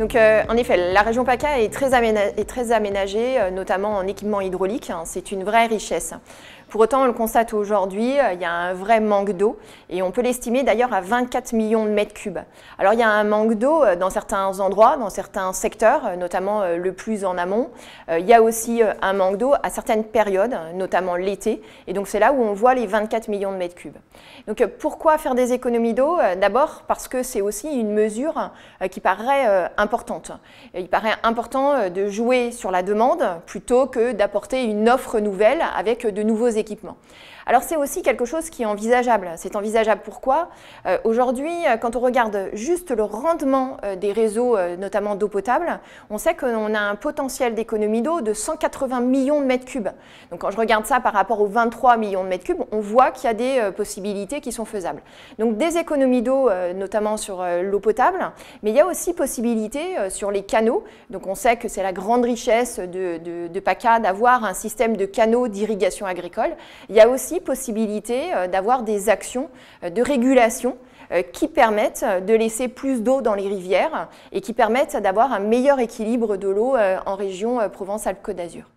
Donc euh, en effet, la région PACA est très, aménagée, euh, notamment en équipement hydraulique. Hein, c'est une vraie richesse. Pour autant, on le constate aujourd'hui, euh, il y a un vrai manque d'eau et on peut l'estimer d'ailleurs à 24 millions de mètres cubes. Alors il y a un manque d'eau euh, dans certains endroits, dans certains secteurs, euh, notamment le plus en amont. Il y a aussi un manque d'eau à certaines périodes, notamment l'été. Et donc c'est là où on voit les 24 millions de mètres cubes. Donc pourquoi faire des économies d'eau D'abord parce que c'est aussi une mesure qui paraît importante. Il paraît important de jouer sur la demande plutôt que d'apporter une offre nouvelle avec de nouveaux alors c'est aussi quelque chose qui est envisageable. C'est envisageable pourquoi euh, Aujourd'hui, euh, quand on regarde juste le rendement euh, des réseaux, notamment d'eau potable, on sait qu'on a un potentiel d'économie d'eau de 180 millions de mètres cubes. Donc quand je regarde ça par rapport aux 23 millions de mètres cubes, on voit qu'il y a des possibilités qui sont faisables. Donc des économies d'eau, notamment sur l'eau potable, mais il y a aussi possibilité sur les canaux. Donc on sait que c'est la grande richesse de PACA d'avoir un système de canaux d'irrigation agricole il y a aussi possibilité euh, d'avoir des actions euh, de régulation euh, qui permettent de laisser plus d'eau dans les rivières et qui permettent d'avoir un meilleur équilibre de l'eau en région Provence-Alpes-Côte d'Azur.